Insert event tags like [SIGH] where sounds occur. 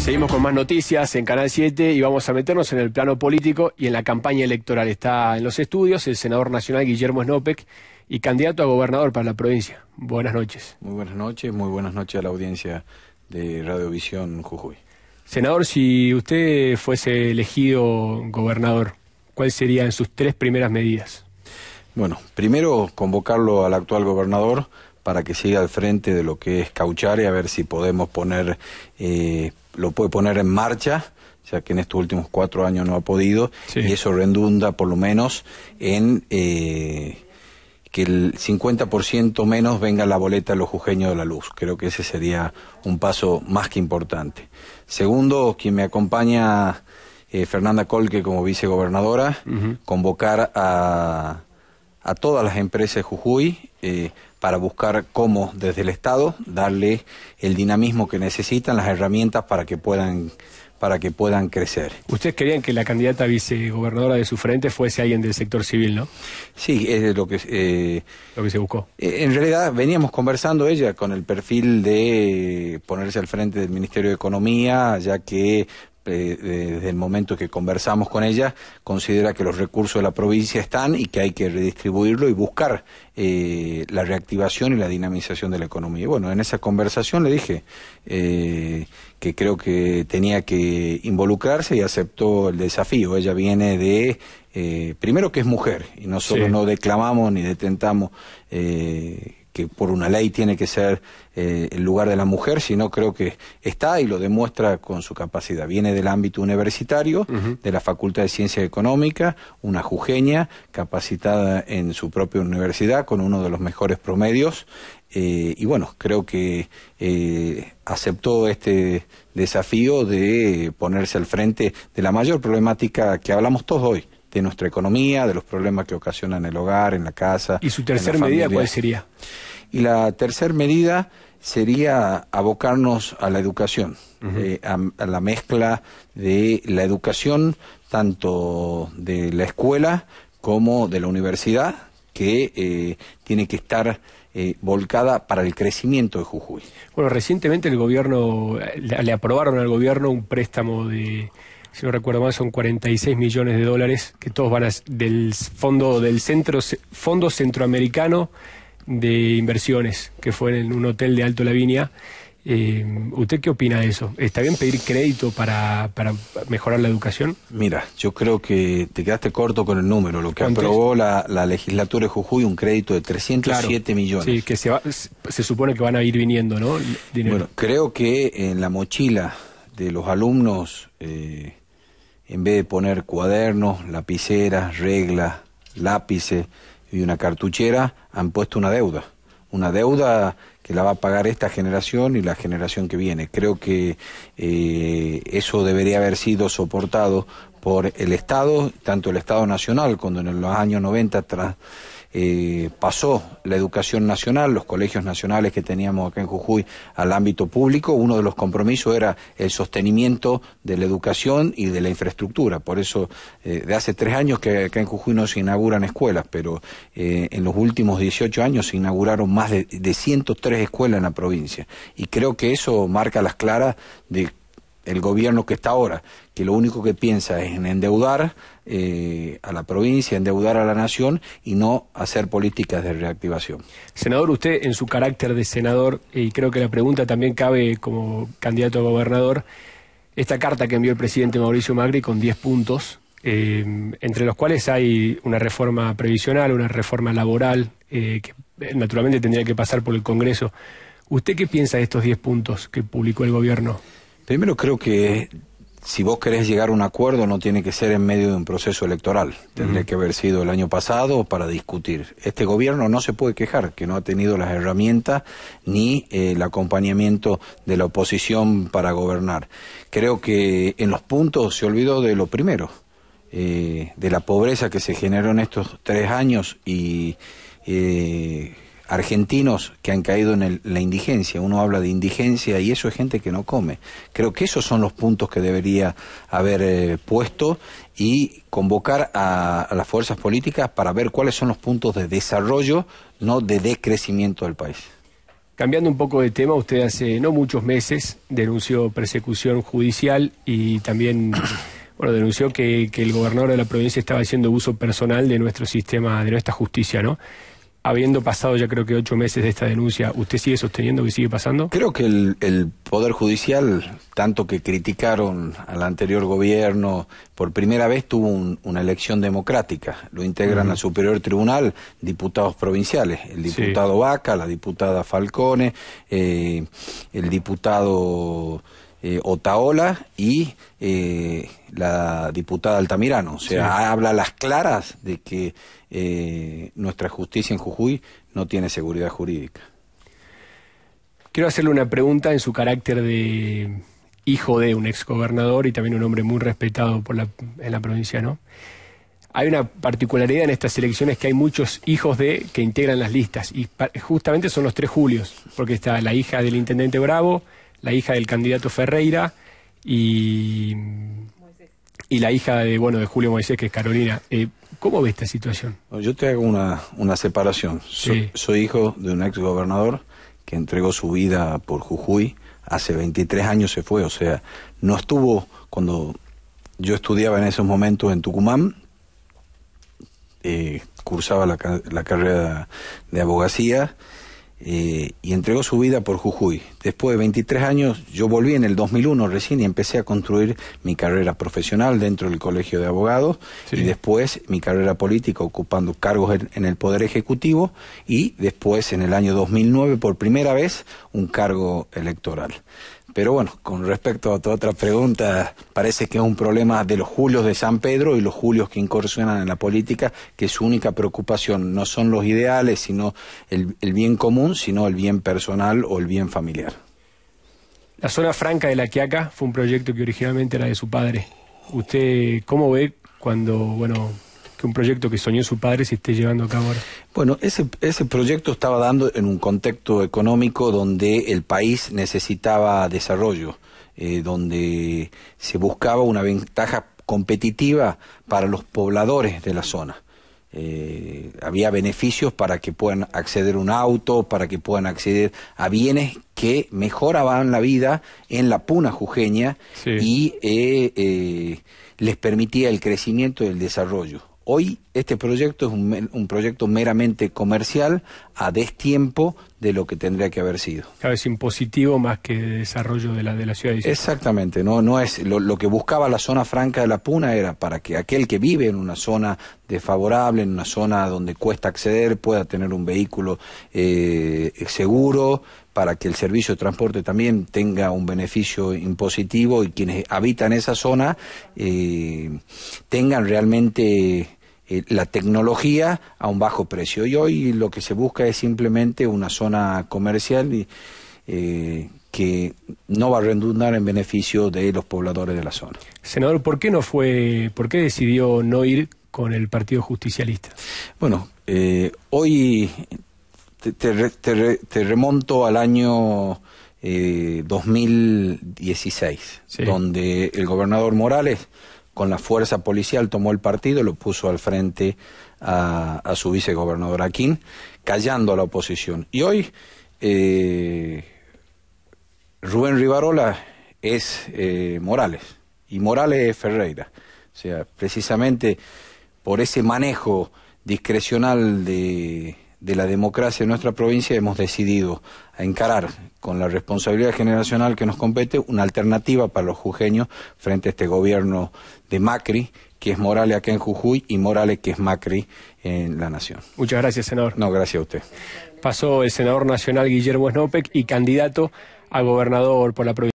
Seguimos con más noticias en Canal 7 y vamos a meternos en el plano político y en la campaña electoral. Está en los estudios el senador nacional Guillermo Snopek y candidato a gobernador para la provincia. Buenas noches. Muy buenas noches, muy buenas noches a la audiencia de Radiovisión Jujuy. Senador, si usted fuese elegido gobernador, ¿cuáles serían sus tres primeras medidas? Bueno, primero convocarlo al actual gobernador para que siga al frente de lo que es cauchar y a ver si podemos poner eh, lo puede poner en marcha, ya que en estos últimos cuatro años no ha podido, y eso redunda por lo menos en eh, que el 50% menos venga la boleta de los jujeños de la luz. Creo que ese sería un paso más que importante. Segundo, quien me acompaña, eh, Fernanda Colque como vicegobernadora, convocar a a todas las empresas de Jujuy eh, para buscar cómo desde el Estado darle el dinamismo que necesitan, las herramientas para que puedan para que puedan crecer. Ustedes querían que la candidata vicegobernadora de su frente fuese alguien del sector civil, ¿no? Sí, es lo que, eh, lo que se buscó. Eh, en realidad veníamos conversando ella con el perfil de ponerse al frente del Ministerio de Economía, ya que eh, desde el momento que conversamos con ella, considera que los recursos de la provincia están y que hay que redistribuirlo y buscar eh, la reactivación y la dinamización de la economía. bueno, en esa conversación le dije eh, que creo que tenía que involucrarse y aceptó el desafío. Ella viene de primero que es mujer, y nosotros no declamamos ni detentamos por una ley tiene que ser eh, el lugar de la mujer, sino creo que está y lo demuestra con su capacidad. Viene del ámbito universitario, de la Facultad de Ciencias Económicas, una jujeña capacitada en su propia universidad con uno de los mejores promedios. Eh, y bueno, creo que eh, aceptó este desafío de ponerse al frente de la mayor problemática que hablamos todos hoy, de nuestra economía, de los problemas que ocasionan el hogar, en la casa. ¿Y su tercera medida cuál sería? Y la tercera medida sería abocarnos a la educación, eh, a, la mezcla de la educación tanto de la escuela como de la universidad, que eh, tiene que estar eh, volcada para el crecimiento de Jujuy. Bueno, recientemente el gobierno le, aprobaron al gobierno un préstamo de si no recuerdo mal, son 46 millones de dólares que todos van del fondo del centro, fondo centroamericano de inversiones, que fue en un hotel de Alto Lavinia. Eh, ¿Usted qué opina de eso? ¿Está bien pedir crédito para, para, mejorar la educación? Mira, yo creo que te quedaste corto con el número. Lo que aprobó la, la, legislatura de Jujuy, un crédito de 307 millones. Sí, que se, va, se supone que van a ir viniendo, ¿no? Bueno, creo que en la mochila de los alumnos, eh, en vez de poner cuadernos, lapiceras, reglas, lápices, y una cartuchera han puesto una deuda, una deuda que la va a pagar esta generación y la generación que viene. Creo que eh, eso debería haber sido soportado por el Estado, tanto el Estado Nacional, cuando en los años 90 tras eh, pasó la educación nacional, los colegios nacionales que teníamos acá en Jujuy al ámbito público, uno de los compromisos era el sostenimiento de la educación y de la infraestructura. Por eso, eh, de hace tres años que acá en Jujuy no se inauguran escuelas, pero eh, en los últimos 18 años se inauguraron más de, de 103 escuelas en la provincia. Y creo que eso marca las claras de el gobierno que está ahora, que lo único que piensa es en endeudar eh, a la provincia, endeudar a la nación y no hacer políticas de reactivación. Senador, usted en su carácter de senador, y creo que la pregunta también cabe como candidato a gobernador, esta carta que envió el presidente Mauricio magri con diez puntos, eh, entre los cuales hay una reforma previsional, una reforma laboral, eh, que naturalmente tendría que pasar por el Congreso. ¿Usted qué piensa de estos diez puntos que publicó el gobierno? Primero creo que si vos querés llegar a un acuerdo no tiene que ser en medio de un proceso electoral. Tendría que haber sido el año pasado para discutir. Este gobierno no se puede quejar que no ha tenido las herramientas ni eh, el acompañamiento de la oposición para gobernar. Creo que en los puntos se olvidó de lo primero, eh, de la pobreza que se generó en estos tres años y... Eh, argentinos que han caído en la indigencia. Uno habla de indigencia y eso es gente que no come. Creo que esos son los puntos que debería haber eh, puesto y convocar a, las fuerzas políticas para ver cuáles son los puntos de desarrollo, no de decrecimiento del país. Cambiando un poco de tema, usted hace no muchos meses denunció persecución judicial y también [COUGHS] bueno, denunció que, que el gobernador de la provincia estaba haciendo uso personal de nuestro sistema, de nuestra justicia, ¿no? habiendo pasado ya creo que ocho meses de esta denuncia, ¿usted sigue sosteniendo que sigue pasando? Creo que el, Poder Judicial, tanto que criticaron al anterior gobierno, por primera vez tuvo una elección democrática. Lo integran al Superior Tribunal diputados provinciales, el diputado Vaca, la diputada Falcone, eh, el diputado... Eh, Otaola y eh, la diputada Altamirano. O sea, habla a las claras de que eh, nuestra justicia en Jujuy no tiene seguridad jurídica. Quiero hacerle una pregunta en su carácter de hijo de un exgobernador y también un hombre muy respetado por en la provincia, ¿no? Hay una particularidad en estas elecciones que hay muchos hijos de que integran las listas y justamente son los tres Julios, porque está la hija del intendente Bravo, la hija del candidato Ferreira y, y la hija de, bueno, de Julio Moisés, que es Carolina. Eh, ¿Cómo ve esta situación? Yo te hago una, una separación. Soy, hijo de un ex gobernador que entregó su vida por Jujuy. Hace 23 años se fue, o sea, no estuvo cuando yo estudiaba en esos momentos en Tucumán. Eh, cursaba la, la carrera de abogacía eh, y entregó su vida por Jujuy. Después de 23 años, yo volví en el 2001 recién y empecé a construir mi carrera profesional dentro del Colegio de Abogados y después mi carrera política ocupando cargos en, en, el Poder Ejecutivo y después en el año 2009 por primera vez un cargo electoral. Pero bueno, con respecto a tu otra pregunta, parece que es un problema de los julios de San Pedro y los julios que incursionan en la política, que su única preocupación no son los ideales, sino el, el bien común, sino el bien personal o el bien familiar. La zona franca de la Quiaca fue un proyecto que originalmente era de su padre. ¿Usted cómo ve cuando, bueno, que un proyecto que soñó su padre se esté llevando a cabo ahora. Bueno, ese, proyecto estaba dando en un contexto económico donde el país necesitaba desarrollo, eh, donde se buscaba una ventaja competitiva para los pobladores de la zona. Eh, había beneficios para que puedan acceder a un auto, para que puedan acceder a bienes que mejoraban la vida en la puna jujeña y eh, les permitía el crecimiento y el desarrollo. Hoy este proyecto es un, proyecto meramente comercial a destiempo de lo que tendría que haber sido. Cabe vez impositivo más que desarrollo de la, de la ciudad. De Exactamente, no, no es lo, que buscaba la zona franca de la Puna era para que aquel que vive en una zona desfavorable, en una zona donde cuesta acceder, pueda tener un vehículo eh, seguro, para que el servicio de transporte también tenga un beneficio impositivo y quienes habitan esa zona eh, tengan realmente eh, la tecnología a un bajo precio. Y hoy lo que se busca es simplemente una zona comercial eh, que no va a redundar en beneficio de los pobladores de la zona. Senador, ¿por qué no fue, por qué decidió no ir con el Partido Justicialista? Bueno, eh, hoy te, remonto al año eh, 2016, donde el gobernador Morales con la fuerza policial tomó el partido, lo puso al frente a, su vicegobernador Aquín, callando a la oposición. Y hoy eh, Rubén Rivarola es eh, Morales y Morales es Ferreira. O sea, precisamente por ese manejo discrecional de, de la democracia en nuestra provincia hemos decidido encarar con la responsabilidad generacional que nos compete una alternativa para los jujeños frente a este gobierno de Macri, que es Morales acá en Jujuy, y Morales que es Macri en la nación. Muchas gracias, senador. No, gracias a usted. Pasó el senador nacional Guillermo Snopek y candidato a gobernador por la provincia.